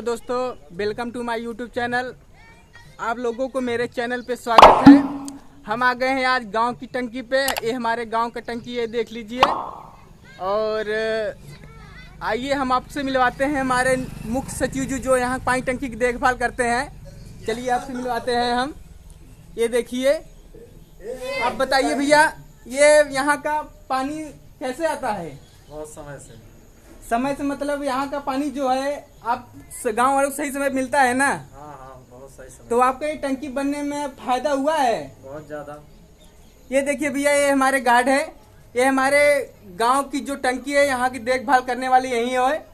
Hello दोस्तों welcome to my YouTube channel आप लोगों को मेरे चैनल पे स्वागत है हम आ गए हैं आज गांव की टंकी पे ये हमारे गांव का टंकी ये देख लीजिए और आइए हम आपसे मिलवाते हैं हमारे मुख्य सचिव जी जो यहाँ पानी टंकी की देखभाल करते हैं चलिए आपसे मिलवाते हैं हम ये देखिए आप बताइए भैया ये यहाँ का पानी कैसे आता है बहुत समय से समय से मतलब यहाँ का पानी जो है आप गाँव वालों को सही समय मिलता है ना हाँ हाँ बहुत सही समय तो आपका ये टंकी बनने में फायदा हुआ है बहुत ज्यादा ये देखिए भैया ये हमारे गार्ड है ये हमारे गांव की जो टंकी है यहाँ की देखभाल करने वाली यही है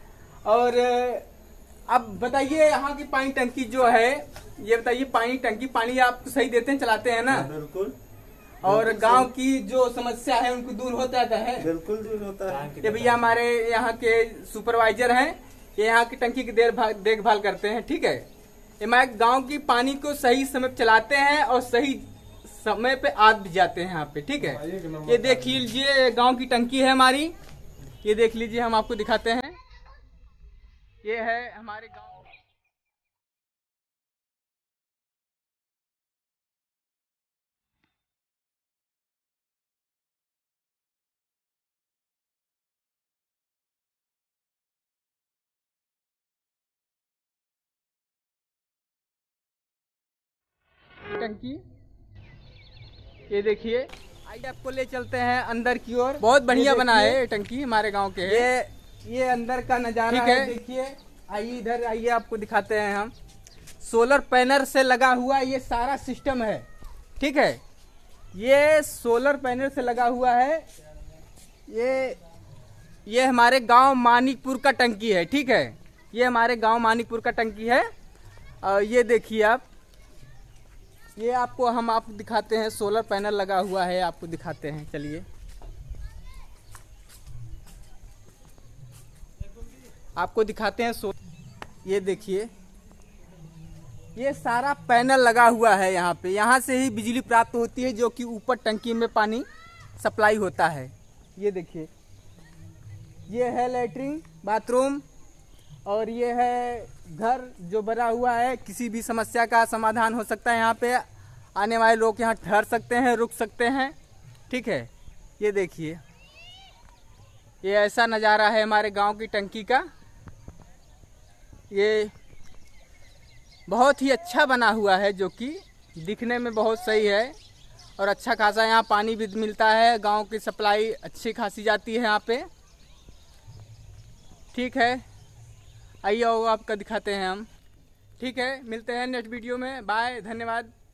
और अब बताइए यहाँ की पानी टंकी जो है ये बताइए पानी टंकी पानी आप सही देते हैं चलाते हैं ना हाँ, बिल्कुल और गांव की जो समस्या है उनको दूर होता है बिल्कुल दूर होता है ये भैया हमारे यहाँ के सुपरवाइजर हैं ये यहाँ की टंकी की देखभाल करते हैं ठीक है ये मैं गाँव की पानी को सही समय चलाते हैं और सही समय पे आ भी जाते हैं यहाँ पे ठीक है ये देख लीजिए गाँव की टंकी है हमारी ये देख लीजिए हम आपको दिखाते हैं ये है हमारे गाँव रंग की ये देखिए आइए आपको ले चलते हैं अंदर की ओर बहुत बढ़िया बना है टंकी हमारे गांव के ये ये अंदर का नज़ारा है, है। देखिए आइए इधर आइए आपको दिखाते हैं हम सोलर पैनल से लगा हुआ ये सारा सिस्टम है ठीक है ये सोलर पैनल से लगा हुआ है ये ये हमारे गांव मानिकपुर का टंकी है ठीक है ये हमारे गांव मानिकपुर का टंकी है और ये देखिए आप ये आपको हम आप दिखाते हैं सोलर पैनल लगा हुआ है आपको दिखाते हैं चलिए आपको दिखाते हैं सो ये देखिए ये सारा पैनल लगा हुआ है यहाँ पे यहाँ से ही बिजली प्राप्त होती है जो कि ऊपर टंकी में पानी सप्लाई होता है ये देखिए ये है लेटरिन बाथरूम और ये है घर जो बना हुआ है किसी भी समस्या का समाधान हो सकता है यहाँ पे आने वाले लोग यहाँ ठहर सकते हैं रुक सकते हैं ठीक है ये देखिए ये ऐसा नज़ारा है हमारे गांव की टंकी का ये बहुत ही अच्छा बना हुआ है जो कि दिखने में बहुत सही है और अच्छा खासा यहाँ पानी भी मिलता है गांव की सप्लाई अच्छी खासी जाती है यहाँ पे ठीक है आइया होगा आपका दिखाते हैं हम ठीक है मिलते हैं नेक्स्ट वीडियो में बाय धन्यवाद